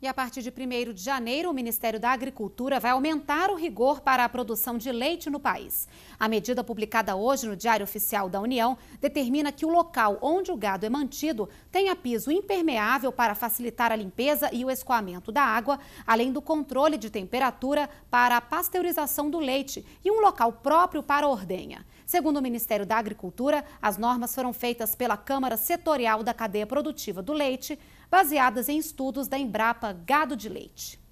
E a partir de 1 de janeiro, o Ministério da Agricultura vai aumentar o rigor para a produção de leite no país. A medida publicada hoje no Diário Oficial da União determina que o local onde o gado é mantido tenha piso impermeável para facilitar a limpeza e o escoamento da água, além do controle de temperatura para a pasteurização do leite e um local próprio para a ordenha. Segundo o Ministério da Agricultura, as normas foram feitas pela Câmara Setorial da Cadeia Produtiva do Leite baseadas em estudos da Embrapa Gado de Leite.